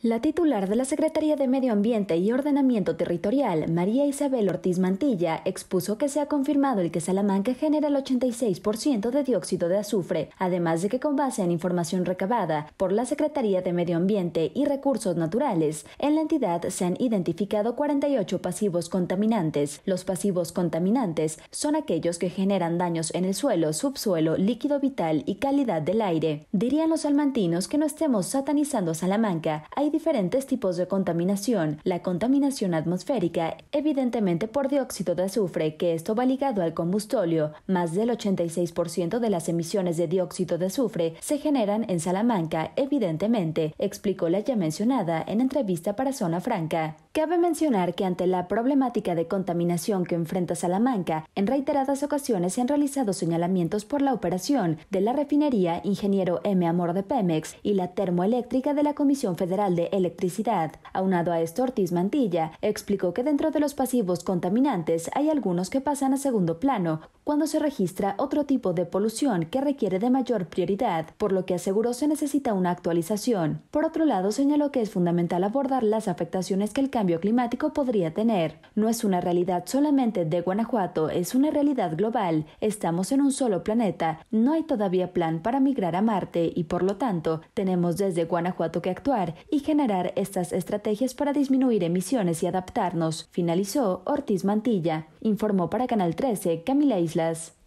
La titular de la Secretaría de Medio Ambiente y Ordenamiento Territorial, María Isabel Ortiz Mantilla, expuso que se ha confirmado el que Salamanca genera el 86% de dióxido de azufre, además de que con base en información recabada por la Secretaría de Medio Ambiente y Recursos Naturales, en la entidad se han identificado 48 pasivos contaminantes. Los pasivos contaminantes son aquellos que generan daños en el suelo, subsuelo, líquido vital y calidad del aire. Dirían los salmantinos que no estemos satanizando Salamanca. Hay diferentes tipos de contaminación. La contaminación atmosférica, evidentemente por dióxido de azufre, que esto va ligado al combustóleo. Más del 86% de las emisiones de dióxido de azufre se generan en Salamanca, evidentemente, explicó la ya mencionada en entrevista para Zona Franca. Cabe mencionar que ante la problemática de contaminación que enfrenta Salamanca, en reiteradas ocasiones se han realizado señalamientos por la operación de la refinería Ingeniero M. Amor de Pemex y la termoeléctrica de la Comisión Federal de Electricidad. Aunado a esto, Ortiz Mantilla explicó que dentro de los pasivos contaminantes hay algunos que pasan a segundo plano cuando se registra otro tipo de polución que requiere de mayor prioridad, por lo que aseguró se necesita una actualización. Por otro lado, señaló que es fundamental abordar las afectaciones que el cambio cambio climático podría tener. No es una realidad solamente de Guanajuato, es una realidad global. Estamos en un solo planeta, no hay todavía plan para migrar a Marte y por lo tanto tenemos desde Guanajuato que actuar y generar estas estrategias para disminuir emisiones y adaptarnos, finalizó Ortiz Mantilla. Informó para Canal 13 Camila Islas.